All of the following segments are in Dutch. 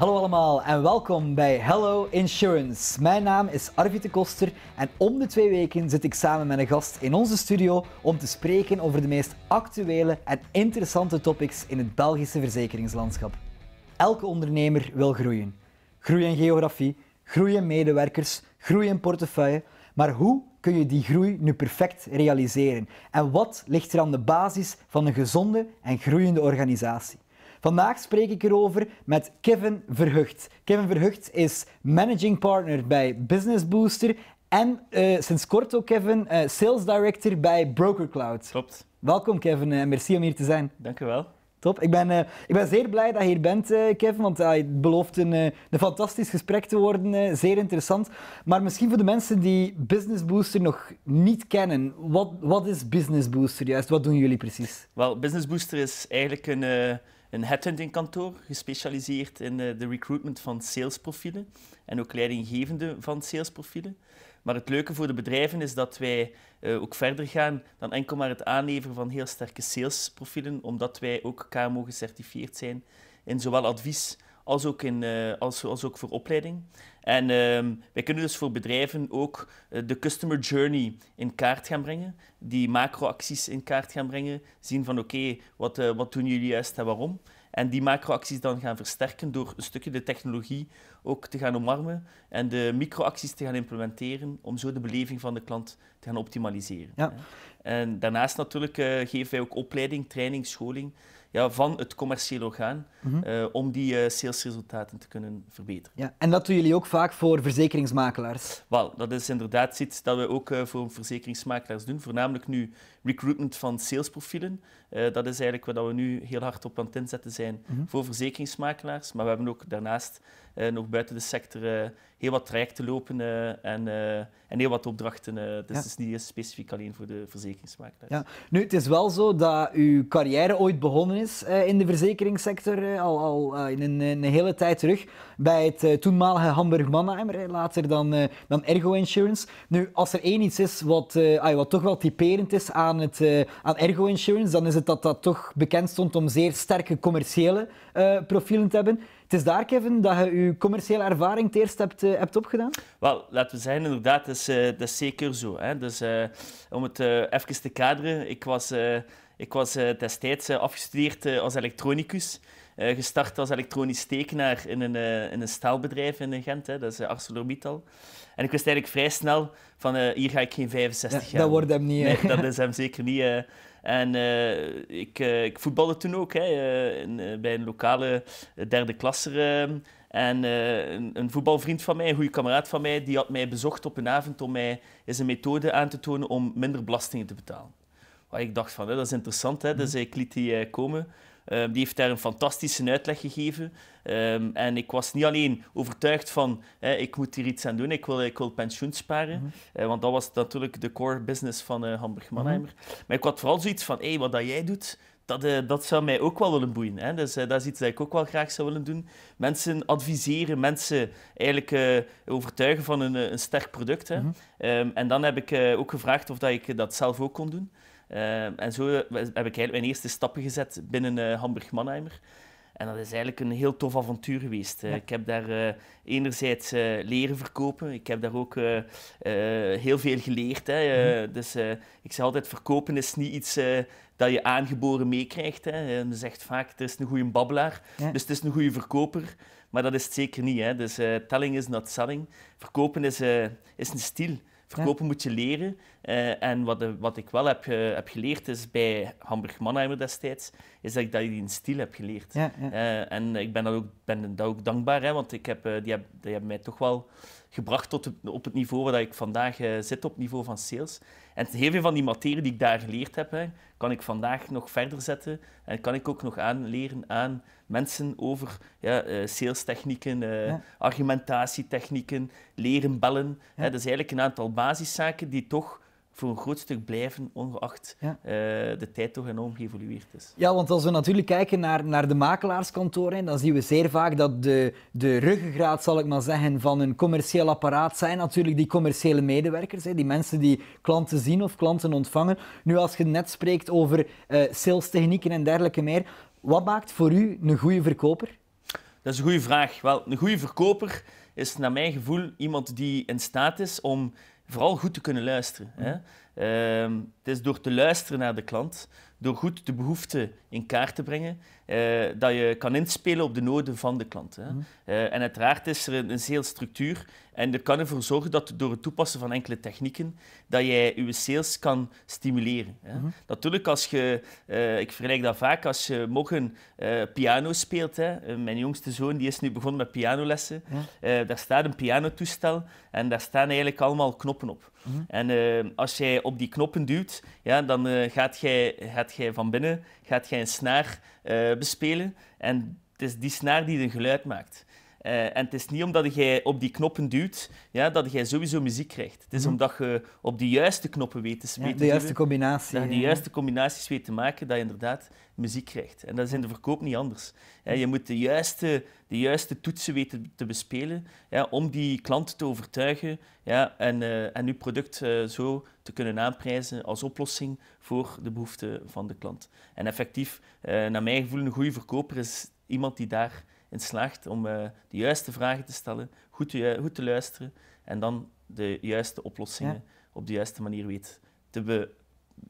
Hallo allemaal en welkom bij Hello Insurance. Mijn naam is Arvid de Koster en om de twee weken zit ik samen met een gast in onze studio om te spreken over de meest actuele en interessante topics in het Belgische verzekeringslandschap. Elke ondernemer wil groeien. Groei in geografie, groei in medewerkers, groei in portefeuille. Maar hoe kun je die groei nu perfect realiseren? En wat ligt er aan de basis van een gezonde en groeiende organisatie? Vandaag spreek ik erover met Kevin Verhucht. Kevin Verhucht is managing partner bij Business Booster en eh, sinds kort ook Kevin, eh, sales director bij Broker Cloud. Klopt. Welkom Kevin en eh, merci om hier te zijn. Dank u wel. Top. Ik ben, ik ben zeer blij dat je hier bent, Kevin, want het ah, belooft een, een fantastisch gesprek te worden. zeer interessant. Maar misschien voor de mensen die Business Booster nog niet kennen, wat, wat is Business Booster juist? Wat doen jullie precies? Wel, Business Booster is eigenlijk een een kantoor gespecialiseerd in eh, de recruitment van salesprofielen en ook leidinggevende van salesprofielen. Maar het leuke voor de bedrijven is dat wij eh, ook verder gaan dan enkel maar het aanleveren van heel sterke salesprofielen, omdat wij ook KMO gecertificeerd zijn in zowel advies als ook, in, eh, als, als ook voor opleiding. En ehm, wij kunnen dus voor bedrijven ook eh, de customer journey in kaart gaan brengen, die macroacties in kaart gaan brengen, zien van oké, wat, eh, wat doen jullie juist en waarom? En die macroacties dan gaan versterken door een stukje de technologie ook te gaan omarmen en de microacties te gaan implementeren om zo de beleving van de klant te gaan optimaliseren. Ja. En daarnaast natuurlijk geven wij ook opleiding, training, scholing ja, van het commerciële orgaan mhm. eh, om die eh, salesresultaten te kunnen verbeteren. Ja, en dat doen jullie ook vaak voor verzekeringsmakelaars? Wel, dat is inderdaad iets dat we ook eh, voor verzekeringsmakelaars doen. Voornamelijk nu recruitment van salesprofielen. Eh, dat is eigenlijk wat we nu heel hard op aan het inzetten zijn mhm. voor verzekeringsmakelaars. Maar we hebben ook daarnaast eh, nog buiten de sector eh, heel wat trajecten lopen en, en heel wat opdrachten. dus het is niet specifiek alleen voor de verzekeringsmakelaars. Ja. Nu, het is wel zo dat uw carrière ooit begonnen is in de verzekeringssector, al, al in een, hele tijd terug, bij het toenmalige Hamburg Mannheimer, later dan, dan Ergo Insurance. Nu, als er één iets is wat, wat toch wel typerend is aan, het, aan Ergo Insurance, dan is het dat dat toch bekend stond om zeer sterke commerciële eh, profielen te hebben. Het is daar, Kevin, dat je je commerciële ervaring het eerst hebt, eh, hebt opgedaan? Wel, laten we zeggen, inderdaad, dat is, eh, dat is zeker zo. Hè. Dus om het even te kaderen, ik was, ik was destijds afgestudeerd als elektronicus. gestart als elektronisch tekenaar in een, in een staalbedrijf in Gent, hè, dat is ArcelorMittal. En ik wist eigenlijk vrij snel van, hier ga ik geen 65 jaar. Dat wordt hem niet. Nee, dat is hem zeker niet. En eh, ik, eh, ik voetbalde toen ook hè, eh, in, bij een lokale derde klasser. Ehm. En een, voetbalvriend van mij, een goede kameraad van mij, die had mij bezocht op een avond om mij eens een methode aan te tonen om minder belastingen te betalen. Waar ik dacht van, hè, dat is interessant, hè? dus mhm. ik liet die komen. Ehm, die heeft daar een fantastische uitleg gegeven. Ehm, en ik was niet alleen overtuigd van ik moet hier iets aan doen, ik wil, ik wil pensioen sparen. Mhm. Eh, want dat was natuurlijk de core business van eh, Hamburg mhm. Mannheimer. Maar ik had vooral zoiets van hey, wat dat jij doet, dat, eh, dat zou mij ook wel willen boeien. Hè? Dus dat is iets dat ik ook wel graag zou willen doen. Mensen adviseren, mensen eigenlijk overtuigen van een, een sterk product. Hè? Mhm. Ehm, en dan heb ik ook gevraagd of dat ik dat zelf ook kon doen. Ehm, en zo eh, heb ik eigenlijk mijn eerste stappen gezet binnen eh, Hamburg-Mannheimer. En dat is eigenlijk een heel tof avontuur geweest. Eh. Ik heb daar enerzijds leren verkopen. Ik heb daar ook heel veel geleerd. Hè. Mhm. Dus ik zeg altijd, verkopen is niet iets dat je aangeboren meekrijgt. Men zegt vaak, het is een goede babbelaar, dus het is een goede verkoper. Maar dat is het zeker niet. Hè. Dus telling is not selling. Verkopen is, is een stil. Verkopen moet je leren. Eh, en wat, eh, wat, ik wel heb, heb, geleerd is bij Hamburg Mannheimer destijds, is dat ik dat in stil heb geleerd. Eh, en ik ben daar ook, ben ook dankbaar, hè, want ik heb, die, heb, die hebben mij toch wel gebracht tot op het niveau waar ik vandaag eh, zit, op het niveau van sales. En heel veel van die materie die ik daar geleerd heb, hè, kan ik vandaag nog verder zetten en kan ik ook nog aanleren aan mensen over ja, uh, eh, salestechnieken, uh, eh, argumentatietechnieken, leren bellen. Hè, dat is eigenlijk een aantal basiszaken die toch voor een groot stuk blijven, ongeacht eh, de tijd toch enorm geëvolueerd is. Ja, want als we natuurlijk kijken naar, naar de makelaarskantoren, dan zien we zeer vaak dat de, de ruggengraat, zal ik maar zeggen, van een commercieel apparaat zijn natuurlijk die commerciële medewerkers, hè, die mensen die klanten zien of klanten ontvangen. Nu, als je net spreekt over uh, eh, sales technieken en dergelijke meer, wat maakt voor u een goede verkoper? Dat is een goede vraag. Wel, een goede verkoper is naar mijn gevoel iemand die in staat is om vooral goed te kunnen luisteren. Hè? Mm. Ehm, het is door te luisteren naar de klant, door goed de behoeften in kaart te brengen, eh, dat je kan inspelen op de noden van de klant. Hè. Mhm. Eh, en uiteraard is er een, een structuur en er kan ervoor zorgen dat door het toepassen van enkele technieken, dat jij je sales kan stimuleren. Hè. Mhm. Natuurlijk, als je, eh, ik vergelijk dat vaak, als je morgen piano speelt, hè. mijn jongste zoon die is nu begonnen met pianolessen, mm. daar staat een pianotoestel en daar staan eigenlijk allemaal knoppen op. Mhm. En ehm, als jij op die knoppen duwt, ja, dan eh, gaat, jij, gaat jij van binnen gaat jij een snaar eh, bespelen. En het is die snaar die een geluid maakt. Eh, en het is niet omdat je op die knoppen duwt ja, dat je sowieso muziek krijgt. Het is mhm. omdat je op de juiste knoppen weet te spelen. de juiste combinatie. Dat je de juiste combinaties weet te maken, dat je inderdaad muziek krijgt. En dat is in de verkoop niet anders. je moet de juiste, de juiste toetsen weten te bespelen ja, om die klant te overtuigen ja, en, uh, en je product eh, zo te kunnen aanprijzen als oplossing voor de behoeften van de klant. En effectief, naar mijn gevoel, een goede verkoper is iemand die daar in slaagt om eh, de juiste vragen te stellen, goed te, goed te, luisteren en dan de juiste oplossingen op de juiste manier weet te be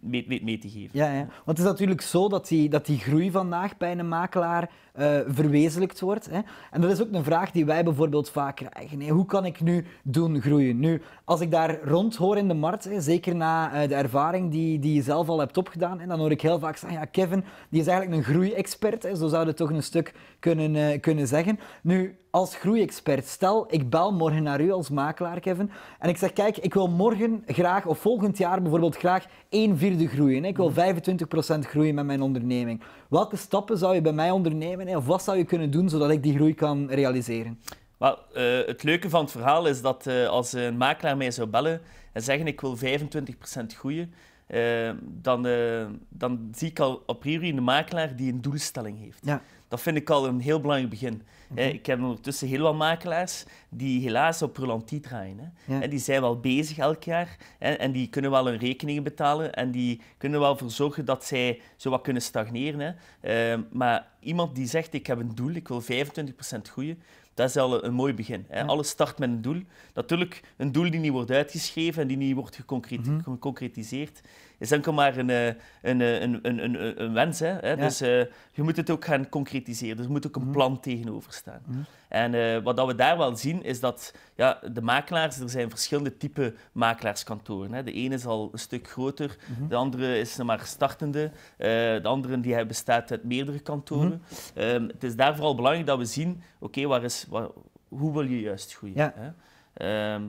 mee, te geven. Ja, ja, want het is natuurlijk zo dat die, dat die groei vandaag bij een makelaar eh, verwezenlijkt wordt. Hè? En dat is ook een vraag die wij bijvoorbeeld vaak krijgen. Hè? Hoe kan ik nu doen groeien? Nu, als ik daar rond hoor in de markt, hè, zeker na eh, de ervaring die, die je zelf al hebt opgedaan, en dan hoor ik heel vaak zeggen, ja, Kevin die is eigenlijk een groeiexpert. Hè? Zo zou je toch een stuk kunnen, eh, kunnen zeggen. Nu, als groeiexpert, stel ik bel morgen naar u als makelaar, Kevin, en ik zeg, kijk, ik wil morgen graag, of volgend jaar bijvoorbeeld graag, een vierde groeien. Ik wil 25% groeien met mijn onderneming. Welke stappen zou je bij mij ondernemen, of wat zou je kunnen doen, zodat ik die groei kan realiseren? Wel, eh, het leuke van het verhaal is dat eh, als een makelaar mij zou bellen en zeggen ik wil 25% groeien, dan, dan zie ik al a priori een makelaar die een doelstelling heeft. Ja dat vind ik al een heel belangrijk begin. Mhm. Eh, ik heb ondertussen heel wat makelaars die helaas op Rolantie draaien. Hè. En die zijn wel bezig elk jaar hè, en die kunnen wel hun rekeningen betalen en die kunnen wel voor zorgen dat zij zo wat kunnen stagneren. Hè. Ehm, maar iemand die zegt, ik heb een doel, ik wil 25% groeien, dat is al een mooi begin. Hè. Alles start met een doel. Natuurlijk, een doel die niet wordt uitgeschreven en die niet wordt mhm. geconcretiseerd is enkel maar eh, eh, een, een, een, een, een, wens. Hè? Eh, dus je moet het ook gaan concretiseren. Dus er moet ook een mhm. plan mm. tegenover staan. Mhm. En wat dat we daar wel zien, is dat ja, de makelaars, er zijn verschillende type makelaarskantoren. Hè? De ene is al een stuk groter, mhm. de andere is maar startende. de andere die bestaat uit meerdere kantoren. Ehm, het is daar vooral belangrijk dat we zien, oké, waar is, hoe wil je juist groeien? Hè? Ehm,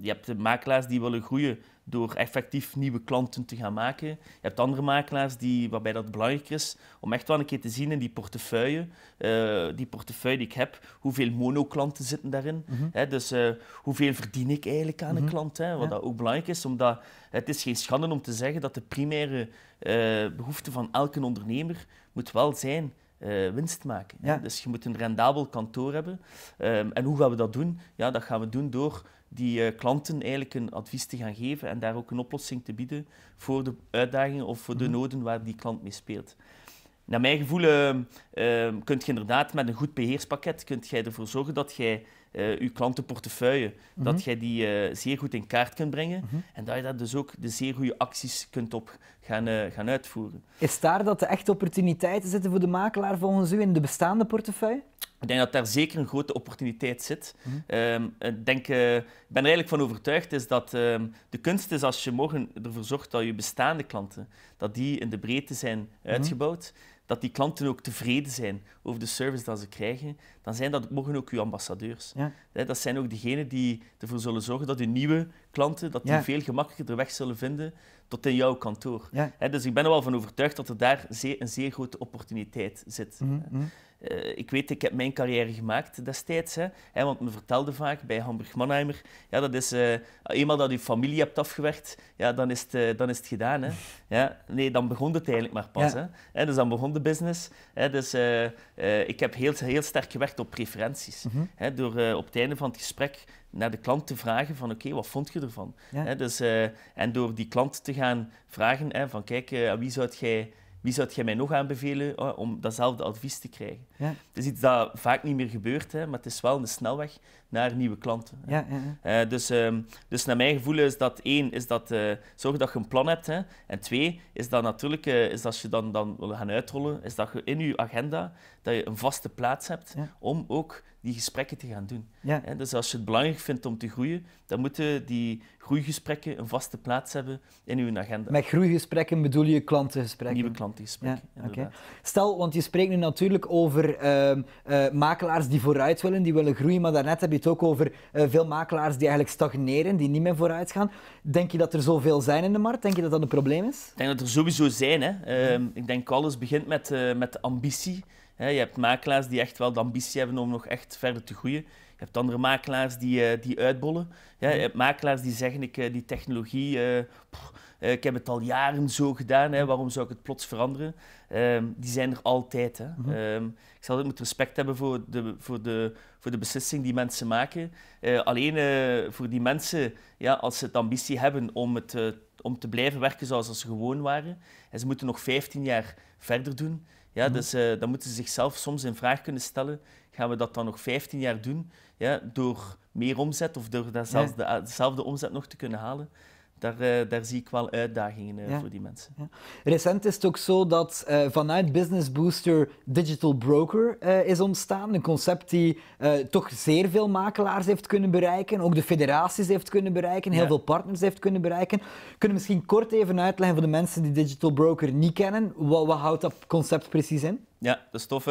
je hebt makelaars die willen groeien door effectief nieuwe klanten te gaan maken. Je hebt andere makelaars die, waarbij dat belangrijk is om echt wel een keer te zien in die portefeuille, eh, die portefeuille die ik heb, hoeveel monoklanten zitten daarin. Mhm. hè, dus eh, hoeveel verdien ik eigenlijk aan een mhm. klant? Hè, wat dat ook belangrijk is, omdat het is geen schande om te zeggen dat de primaire uh, behoefte van elke ondernemer moet wel zijn uh, winst maken. Dus je moet een rendabel kantoor hebben. Ehm, en hoe gaan we dat doen? Ja, dat gaan we doen door die eh, klanten eigenlijk een advies te gaan geven en daar ook een oplossing te bieden voor de uitdagingen of voor de mhm. noden waar die klant mee speelt. Naar mijn gevoel uh, kunt je inderdaad met een goed beheerspakket kunt jij ervoor zorgen dat jij uh, klantenportefeuille, dat mhm. jij die eh, zeer goed in kaart kunt brengen mhm. en dat je daar dus ook de zeer goede acties kunt op gaan, eh, gaan uitvoeren. Is daar dat de echte opportuniteiten zitten voor de makelaar volgens u in de bestaande portefeuille? Ik denk dat daar zeker een grote opportuniteit zit. Mhm. Ehm, ik, denk, ben er eigenlijk van overtuigd is dat ehm, de kunst is als je morgen ervoor zorgt dat je bestaande klanten dat die in de breedte zijn uitgebouwd dat die klanten ook tevreden zijn over de service dat ze krijgen, dan zijn dat, mogen ook uw ambassadeurs. Ja. Dat zijn ook diegenen die ervoor zullen zorgen dat uw nieuwe klanten dat die veel gemakkelijker de weg zullen vinden tot in jouw kantoor. Dus ik ben er wel van overtuigd dat er daar een zeer grote opportuniteit zit. Mhm, mhm. Eh, ik weet, ik heb mijn carrière gemaakt destijds. Hè, want me vertelde vaak bij Hamburg Mannheimer, ja, dat is, eh, eenmaal dat je familie hebt afgewerkt, ja, dan, is het, eh, dan is het gedaan. Hè. Ja, nee, dan begon het eigenlijk maar pas. Hè. dus dan begon de business. dus ik heb heel, heel sterk gewerkt op preferenties. Mhm. door op het einde van het gesprek naar de klant te vragen van oké, wat vond je ervan? dus, en door die klant te gaan vragen van kijk, aan wie zou jij wie zou je mij nog aanbevelen oh, om datzelfde advies te krijgen? Ja. Het is iets dat vaak niet meer gebeurt, hè, maar het is wel een snelweg naar nieuwe klanten. Ja, ja, eh, dus, ehm, dus naar mijn gevoel is dat één, is dat, uh, zorg dat je een plan hebt. Hè. En twee, is dat natuurlijk, eh, is dat als je dan, dan wil gaan uitrollen, is dat je in je agenda dat je een vaste plaats hebt om ook die gesprekken te gaan doen. dus als je het belangrijk vindt om te groeien, dan moeten die groeigesprekken een vaste plaats hebben in uw agenda. Met groeigesprekken bedoel je klantengesprekken? Nieuwe klantengesprekken, ja, Stel, want je spreekt nu natuurlijk over ehm, eh, makelaars die vooruit willen, die willen groeien, maar daarnet heb je het ook over eh, veel makelaars die eigenlijk stagneren, die niet meer vooruit gaan. Denk je dat er zoveel zijn in de markt? Denk je dat dat een probleem is? Ik denk dat er sowieso zijn. Hè. Ehm, ik denk alles begint met, eh, met ambitie je hebt makelaars die echt wel de ambitie hebben om nog echt verder te groeien. Je hebt andere makelaars die, eh, die uitbollen. Mhm. je hebt makelaars die zeggen, ik, eh, die technologie, eh, pff, ik heb het al jaren zo gedaan, hè, mhm. waarom zou ik het plots veranderen? Ehm, die zijn er altijd. Hè. Mhm. Ehm, ik zal altijd met respect hebben voor de, voor, de, voor de beslissing die mensen maken. alleen voor die mensen, ja, als ze de ambitie hebben om, het, om te blijven werken zoals ze gewoon waren, en ze moeten nog 15 jaar verder doen, ja, mhm. Dus eh, dan moeten ze zichzelf soms in vraag kunnen stellen. Gaan we dat dan nog 15 jaar doen? Ja, door meer omzet of door dezelfde eh, omzet nog te kunnen halen? Daar, eh, daar zie ik wel uitdagingen eh, voor die mensen. Ja. Recent is het ook zo dat eh, vanuit Business Booster Digital Broker is ontstaan. Een concept die toch zeer veel makelaars heeft kunnen bereiken. Ook de federaties heeft kunnen bereiken. Heel veel partners heeft kunnen bereiken. Kunnen misschien kort even uitleggen voor de mensen die Digital Broker niet kennen. wat, houdt dat concept precies in? Ja, dat is tof.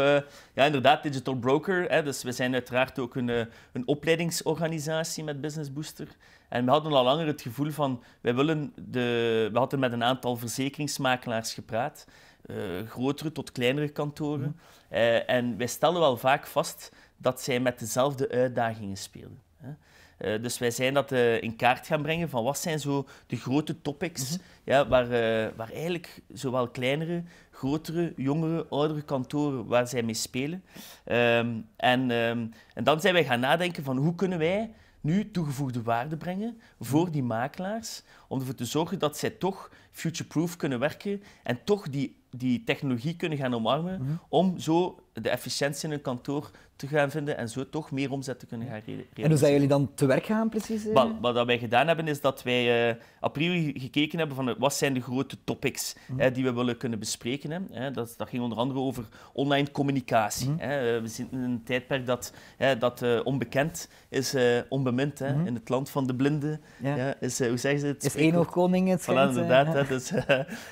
ja, inderdaad, Digital Broker. Hè. Dus we zijn uiteraard ook een, een opleidingsorganisatie met Business Booster. En we hadden al langer het gevoel van, wij willen de, we hadden met een aantal verzekeringsmakelaars gepraat, eh, grotere tot kleinere kantoren. Mhm. Eh, en wij stellen wel vaak vast dat zij met dezelfde uitdagingen spelen. Hè. Eh, dus wij zijn dat uh, in kaart gaan brengen van wat zijn zo de grote topics mhm. ja, waar, waar eigenlijk zowel kleinere, grotere, jongere, oudere kantoren waar zij mee spelen. Ehm, en, ehm, en dan zijn wij gaan nadenken van hoe kunnen wij nu toegevoegde waarde brengen voor die makelaars, om ervoor te zorgen dat zij toch future-proof kunnen werken en toch die, die technologie kunnen gaan omarmen mhm. om zo de efficiëntie in een kantoor te gaan vinden en zo toch meer omzet te kunnen gaan realiseren. En hoe zijn jullie dan te werk gaan precies? Eh? Wat, wat wij gedaan hebben is dat wij uh, a priori gekeken hebben van eh, wat zijn de grote topics mhm. hè, die we willen kunnen bespreken. Hè. Dat, dat, ging onder andere over online communicatie. Mhm. Hè. We zitten in een tijdperk dat, hè, dat onbekend is uh, onbemind. Hè. Mhm. In het land van de blinden ja. is, hoe zeggen ze het? Is één of koning het inderdaad. Dus,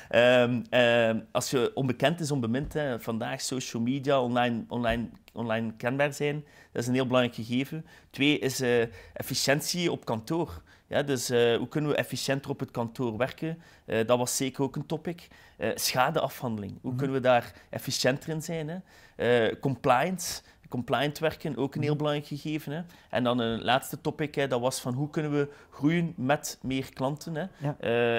ehm, ehm, als je onbekend is, onbemind. Vandaag social media, online, online, online kenbaar zijn. Dat is een heel belangrijk gegeven. Twee is eh, efficiëntie op kantoor. Ja, dus eh, hoe kunnen we efficiënter op het kantoor werken? Eh, dat was zeker ook een topic. schadeafhandeling. Hoe mhm. kunnen we daar efficiënter in zijn? Hè? compliance. Compliant werken, ook een heel mhm. belangrijk gegeven. Hè? En dan een laatste topic, hè, dat was van hoe kunnen we groeien met meer klanten? Hè?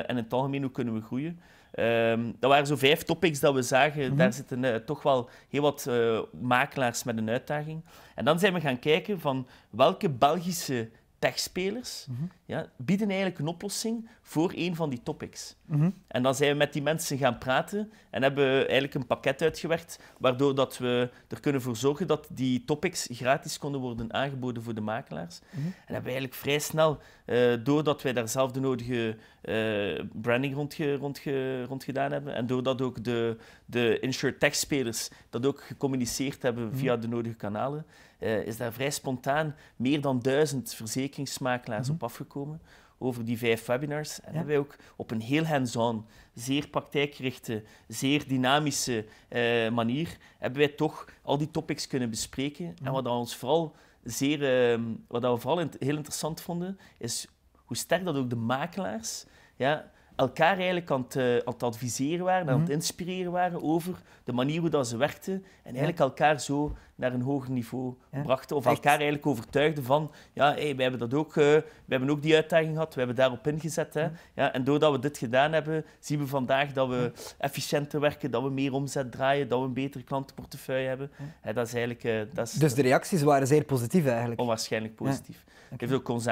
en in het algemeen, hoe kunnen we groeien? Ehm, dat waren zo vijf topics dat we zagen. Mhm. Daar zitten eh, toch wel heel wat eh, makelaars met een uitdaging. En dan zijn we gaan kijken van welke Belgische techspelers, mhm. ja, bieden eigenlijk een oplossing voor een van die topics. Mhm. En dan zijn we met die mensen gaan praten en hebben we eigenlijk een pakket uitgewerkt, waardoor dat we er kunnen voor zorgen dat die topics gratis konden worden aangeboden voor de makelaars. Mhm. En hebben we eigenlijk vrij snel, eh, doordat wij daar zelf de nodige eh, branding rond, rond, rond, gedaan hebben, en doordat ook de, de insure tech spelers dat ook gecommuniceerd hebben via de nodige kanalen, eh, is daar vrij spontaan meer dan duizend verzekeringsmakelaars mhm. op afgekomen over die vijf webinars. En hebben wij ook op een heel hands-on, zeer praktijkgerichte, zeer dynamische eh, manier, hebben wij toch al die topics kunnen bespreken. En mhm. wat ons vooral zeer, ehm, wat we vooral heel interessant vonden, is hoe sterk dat ook de makelaars ja, elkaar eigenlijk eh, aan het, adviseren waren, aan het mhm. inspireren waren over de manier hoe dat ze werkten. En eigenlijk elkaar zo naar een hoger niveau brachten. Of elkaar eigenlijk overtuigden van, ja, hey, we hebben dat ook, eh, hebben ook die uitdaging gehad, we hebben daarop ingezet. Hè. Mhm. Ja, en doordat we dit gedaan hebben, zien we vandaag dat we efficiënter werken, dat we meer omzet draaien, dat we een betere klantenportefeuille hebben. Hè, dat is eigenlijk, eh, dat is, dus de reacties waren zeer positief eigenlijk? Onwaarschijnlijk positief. heeft ook ons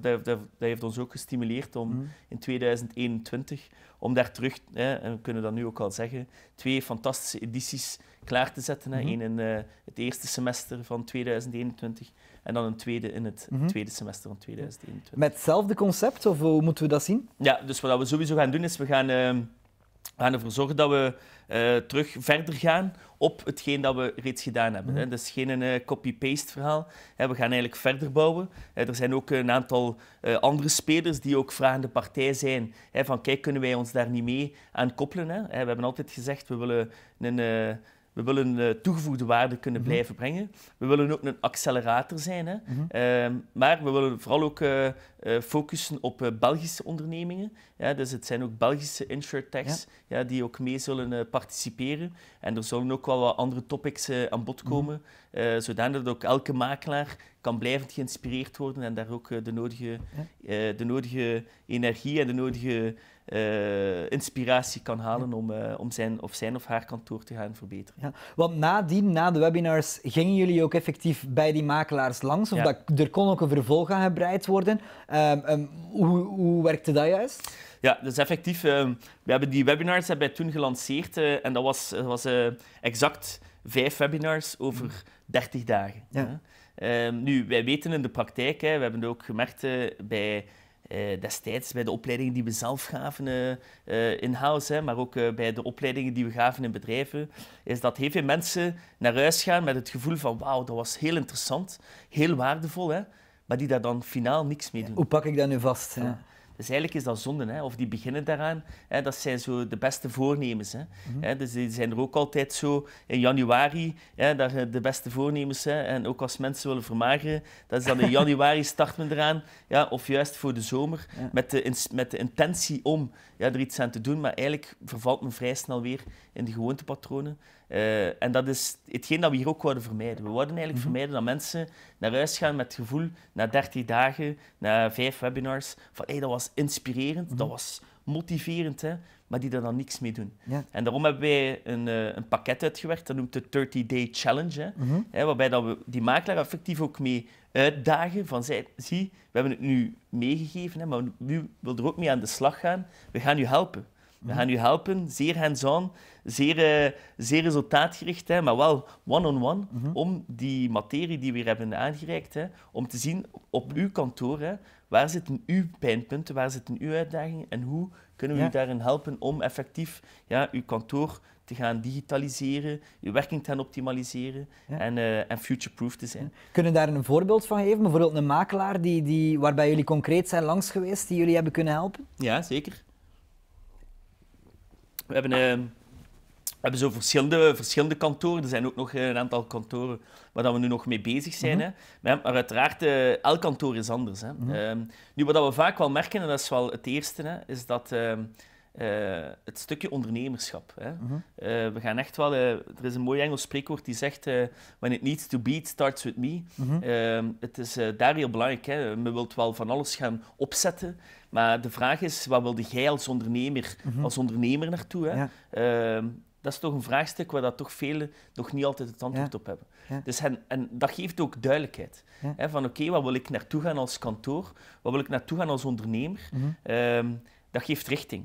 dat, dat, heeft ons ook gestimuleerd om mhm. in 2021 om daar terug, hè, en we kunnen dat nu ook al zeggen, twee fantastische edities klaar te zetten. Mhm. Eén in eh, het eerste semester van 2021 en dan een tweede in het mhm. tweede semester van 2021. Met hetzelfde concept, of hoe moeten we dat zien? Ja, dus wat we sowieso gaan doen, is we gaan... Ehm, we gaan ervoor zorgen dat we eh, terug verder gaan op hetgeen dat we reeds gedaan hebben. Hè. Mhm. is geen uh, copy-paste verhaal. Hè. We gaan eigenlijk verder bouwen. Eh, er zijn ook een aantal andere spelers die ook vragende partij zijn. Hè, van kijk, kunnen wij ons daar niet mee aan koppelen? Hè? we hebben altijd gezegd, we willen een we willen eh, toegevoegde waarde kunnen mhm. blijven brengen. We willen ook een accelerator zijn. Hè. Mhm. Ehm, maar we willen vooral ook eh, eh, focussen op Belgische ondernemingen. dus het zijn ook Belgische insurtechs ja. die ook mee zullen participeren. En er zullen ook wel wat andere topics aan bod mhm. komen. Mm -hmm. zodat ook elke makelaar kan blijvend geïnspireerd worden en daar ook de, nodige, de nodige energie en de nodige eh, inspiratie kan halen om, eh, om zijn of zijn of haar kantoor te gaan verbeteren. Ja, want nadien, na de webinars, gingen jullie ook effectief bij die makelaars langs? dat, er kon ook een vervolg aan gebreid worden. Ehm, ehm, hoe, hoe werkte dat juist? Ja, dus effectief, ehm, we hebben die webinars hebben toen gelanceerd eh, en dat was, was exact vijf webinars over 30 dagen. Ja. nu, wij weten in de praktijk, hè, we hebben het ook gemerkt bij eh, destijds bij de opleidingen die we zelf gaven eh, eh, in-house, maar ook bij de opleidingen die we gaven in bedrijven, is dat heel veel mensen naar huis gaan met het gevoel van wauw, dat was heel interessant, heel waardevol, hè, maar die daar dan finaal niks mee doen. hoe pak ik dat nu vast? Dus eigenlijk is dat zonde, hè? of die beginnen daaraan. Hè? Dat zijn zo de beste voornemens. Hè? Mhm. Dus die zijn er ook altijd zo in januari, hè? Eh, de beste voornemens. Hè? En ook als mensen willen vermageren, dat is dan in januari start men eraan. Ja? Of juist voor de zomer, met, de, met de intentie om ja, er iets aan te doen, maar eigenlijk vervalt men vrij snel weer in de gewoontepatronen. Uh, en dat is hetgeen dat we hier ook wilden vermijden. We wilden eigenlijk mhm. vermijden dat mensen naar huis gaan met het gevoel, na 30 dagen, na vijf webinars, van hey, dat was inspirerend, mhm. dat was motiverend. Hè maar die daar dan niks mee doen. En daarom hebben wij een, eh, een pakket uitgewerkt, dat noemt de 30-day challenge, mhm. hè, waarbij dat we die makelaar effectief ook mee uitdagen van zij, zie, we hebben het nu meegegeven, hè, maar nu wil er ook mee aan de slag gaan, we gaan u helpen. We mhm. gaan u helpen, zeer hands-on, zeer, uh, zeer resultaatgericht, hè, maar wel one-on-one, mhm. om die materie die we hier hebben aangereikt, hè, om te zien op uw kantoor, hè, waar zitten uw pijnpunten, waar zitten uw uitdagingen en hoe kunnen we u daarin helpen om effectief ja, uw kantoor te gaan digitaliseren, uw werking te gaan optimaliseren en, uh, en future-proof te zijn. Kunnen daar een voorbeeld van geven? Bijvoorbeeld een makelaar die, die, waarbij jullie concreet zijn langs geweest, die jullie hebben kunnen helpen? Ja, zeker. We hebben... een ehm, we hebben zo verschillende, verschillende kantoren. Er zijn ook nog een aantal kantoren waar dat we nu nog mee bezig zijn. Mhm. hè. Maar uiteraard, uh, elk kantoor is anders. Hè. Mhm. Ehm, nu, wat we vaak wel merken, en dat is wel het eerste, hè, is dat ehm, eh, het stukje ondernemerschap. Hè. Mhm. Eh, we gaan echt wel... er is een mooi Engels spreekwoord die zegt... When it needs to be, it starts with me. Ehm, het is daar heel belangrijk. Hè. Men wilt wel van alles gaan opzetten. Maar de vraag is, wat wilde jij als ondernemer, als ondernemer naartoe? Hè? dat is toch een vraagstuk waar dat toch velen nog niet altijd het antwoord op hebben. Dus en en dat geeft ook duidelijkheid. Hè, van oké, okay, waar wil ik naartoe gaan als kantoor? Waar wil ik naartoe gaan als ondernemer? Mhm. Ehm, dat geeft richting.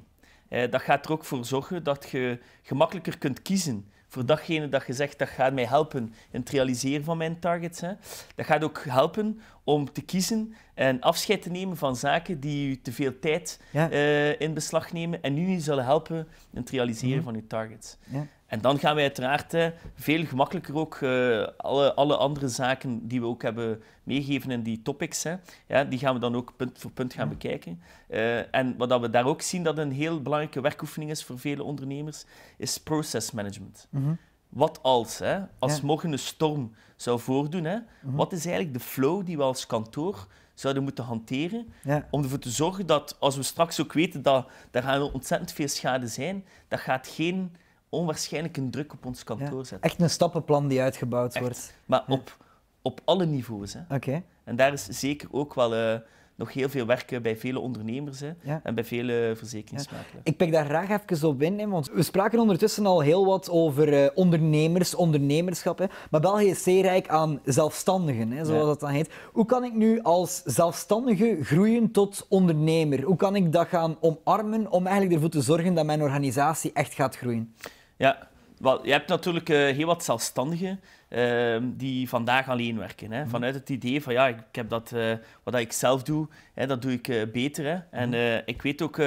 Eh, dat gaat er ook voor zorgen dat je gemakkelijker kunt kiezen voor datgene dat je zegt dat gaat mij helpen in het realiseren van mijn targets. Hè. Dat gaat ook helpen om te kiezen en afscheid te nemen van zaken die je te veel tijd eh, in beslag nemen en nu niet zullen helpen in het realiseren mhm. van je targets. Ja. En dan gaan wij uiteraard eh, veel gemakkelijker ook eh, alle, alle andere zaken die we ook hebben meegegeven in die topics, hè, ja, die gaan we dan ook punt voor punt gaan bekijken. Eh, en wat we daar ook zien dat een heel belangrijke werkoefening is voor vele ondernemers, is process management. Mhm. Wat als, hè, als morgen een storm zou voordoen, hè, mhm. wat is eigenlijk de flow die we als kantoor zouden moeten hanteren. Om ervoor te zorgen dat, als we straks ook weten dat er gaan ontzettend veel schade zijn, dat gaat geen onwaarschijnlijk een druk op ons kantoor ja. zet. Echt een stappenplan die uitgebouwd wordt. Maar op, op alle niveaus. Hè. Okay. En daar is zeker ook wel eh, nog heel veel werk eh, bij vele ondernemers hè, en bij vele eh, verzekeringsmakelaars. Ik pik daar graag even op in, want we spraken ondertussen al heel wat over ondernemers, ondernemerschap. Hè. Maar België is zeer rijk aan zelfstandigen, hè, zoals dat dan heet. Hoe kan ik nu als zelfstandige groeien tot ondernemer? Hoe kan ik dat gaan omarmen om eigenlijk ervoor te zorgen dat mijn organisatie echt gaat groeien? Ja, wel, je hebt natuurlijk eh, heel wat zelfstandigen Ehm, die vandaag alleen werken. Hè? Mhm. Vanuit het idee van ja, ik, heb dat, eh, wat ik zelf doe, hè, dat doe ik eh, beter. Hè? En mhm. eh, ik weet ook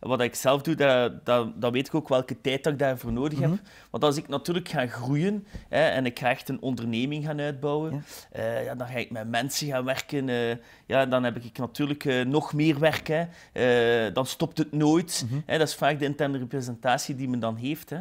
wat ik zelf doe, dat, dat, dat, weet ik ook welke tijd dat ik daarvoor nodig heb. Mhm. Want als ik natuurlijk ga groeien hè, en ik ga echt een onderneming gaan uitbouwen, ja dan ga ik met mensen gaan werken. ja, dan heb ik natuurlijk nog meer werk. Hè? dan stopt het nooit. hè? Dat is vaak de interne representatie die men dan heeft. Hè?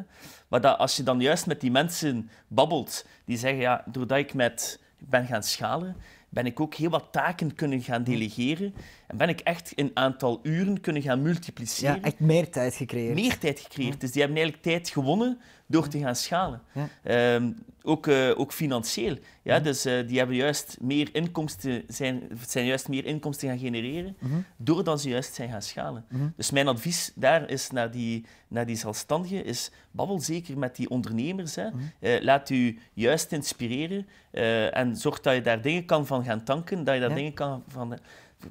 Maar dat als je dan juist met die mensen babbelt, die zeggen, ja, doordat ik met ben gaan schalen, ben ik ook heel wat taken kunnen gaan hm. delegeren. En ben ik echt een aantal uren kunnen gaan multipliceren. Ja, echt meer tijd gecreëerd. Meer tijd gecreëerd. Hm. Dus die hebben eigenlijk tijd gewonnen door te gaan schalen. Ehm, ook, eh, ook financieel. Ja, mhm. Dus eh, die hebben juist meer inkomsten, zijn, zijn juist meer inkomsten gaan genereren mhm. doordat ze juist zijn gaan schalen. Mhm. Dus mijn advies daar is naar die, naar die zelfstandigen, is babbel zeker met die ondernemers. Hè. Eh, laat u juist inspireren en zorg dat je daar dingen kan van gaan tanken, dat je daar dingen kan van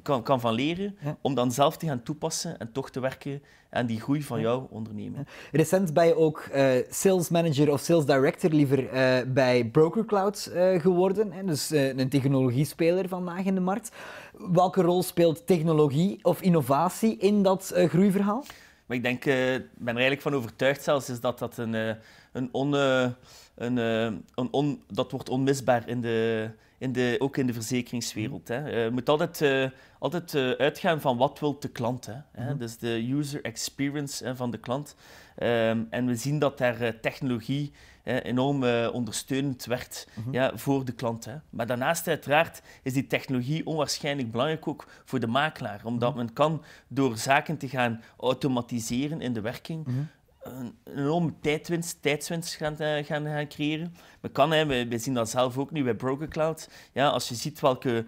kan, kan van leren, om dan zelf te gaan toepassen en toch te werken aan die groei van ja. jouw onderneming. Recent ben je ook eh, sales manager of sales director liever eh, bij Broker Cloud eh, geworden, hè? dus een technologiespeler vandaag in de markt. Welke rol speelt technologie of innovatie in dat groeiverhaal? Maar ik denk, ben er eigenlijk van overtuigd zelfs, is dat dat een, een on een, eh, een dat wordt onmisbaar in de, in de, ook in de verzekeringswereld. Mhm. Hè. Je moet altijd, eh, altijd eh, uitgaan van wat wil de klant. Hè. Mm Dus de user experience hè, van de klant. Ehm, en we zien dat daar technologie enorm ondersteunend werd mhm. ja, voor de klant. Hè. Maar daarnaast uiteraard is die technologie onwaarschijnlijk belangrijk ook voor de makelaar. Omdat mhm. men kan door zaken te gaan automatiseren in de werking een enorme tijdwinst, tijdswinst gaan, eh, gaan, gaan creëren. Maar kan, hè, we, zien dat zelf ook nu bij Broker Cloud. Ja, als je ziet welke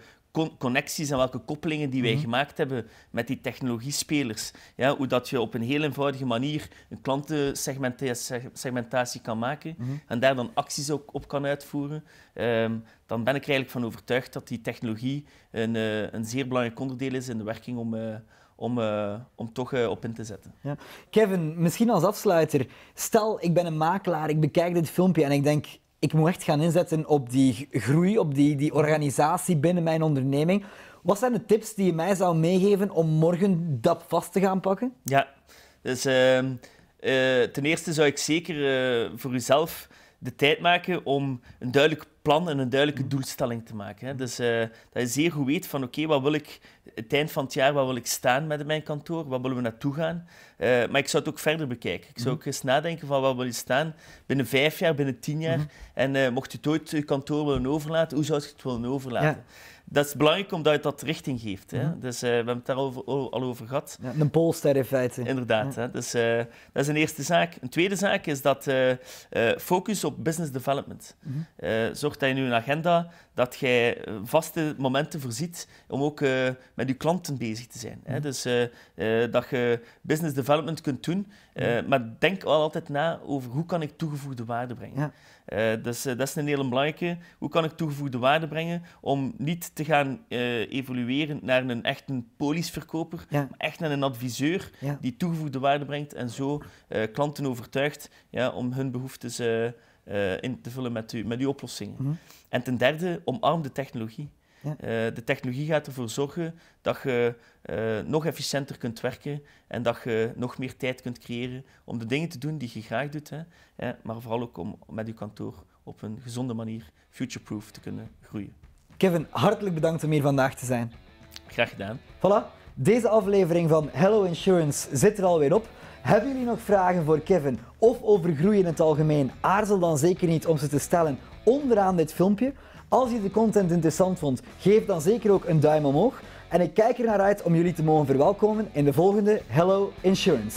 connecties en welke koppelingen die wij mhm. gemaakt hebben met die technologiespelers. Ja, hoe dat je op een heel eenvoudige manier een klantensegmentatie kan maken mhm. en daar dan acties op, op kan uitvoeren. Ehm, dan ben ik eigenlijk van overtuigd dat die technologie een, eh, een zeer belangrijk onderdeel is in de werking om, eh, om, eh, om toch op in te zetten. Ja. Kevin, misschien als afsluiter. Stel, ik ben een makelaar, ik bekijk dit filmpje en ik denk, ik moet echt gaan inzetten op die groei, op die, die organisatie binnen mijn onderneming. Wat zijn de tips die je mij zou meegeven om morgen dat vast te gaan pakken? Ja, dus ehm, eh, ten eerste zou ik zeker eh, voor uzelf de tijd maken om een duidelijk plan en een duidelijke mhm. doelstelling te maken. Hè. Dus eh, dat je zeer goed weet van oké, wat wil ik het eind van het jaar, wat wil ik staan met mijn kantoor, waar willen we naartoe gaan. Eh, maar ik zou het ook verder bekijken. Ik zou mhm. ook eens nadenken van waar wil je staan binnen vijf jaar, binnen tien jaar. Mhm. En eh, mocht je het ooit je kantoor willen overlaten, hoe zou je het willen overlaten? dat is belangrijk omdat je dat richting geeft. Hè? Dus eh, we hebben het daar over, al over gehad. Ja, een polster in feite. Inderdaad. Hè? Dus eh, dat is een eerste zaak. Een tweede zaak is dat eh, focus op business development. Mm zorg dat je in je agenda dat jij vaste momenten voorziet om ook met je klanten bezig te zijn. Mhm. Dus dat je business development kunt doen. Mhm. Maar denk wel altijd na over hoe kan ik toegevoegde waarde brengen. Ja dus dat is een hele belangrijke. Hoe kan ik toegevoegde waarde brengen om niet te gaan eh, evolueren naar een echte polisverkoper, maar echt naar een adviseur die toegevoegde waarde brengt en zo klanten overtuigt ja, om hun behoeftes in te vullen met, u, met uw oplossingen. Mhm. En ten derde, omarm de technologie. Eh, de technologie gaat ervoor zorgen dat je eh, nog efficiënter kunt werken en dat je nog meer tijd kunt creëren om de dingen te doen die je graag doet, hè, hè, eh, maar vooral ook om met je kantoor op een gezonde manier futureproof te kunnen groeien. Kevin, hartelijk bedankt om hier vandaag te zijn. Graag gedaan. Voilà, deze aflevering van Hello Insurance zit er alweer op. Hebben jullie nog vragen voor Kevin of over groei in het algemeen? Aarzel dan zeker niet om ze te stellen onderaan dit filmpje. Als je de content interessant vond, geef dan zeker ook een duim omhoog. En ik kijk er naar uit om jullie te mogen verwelkomen in de volgende Hello Insurance.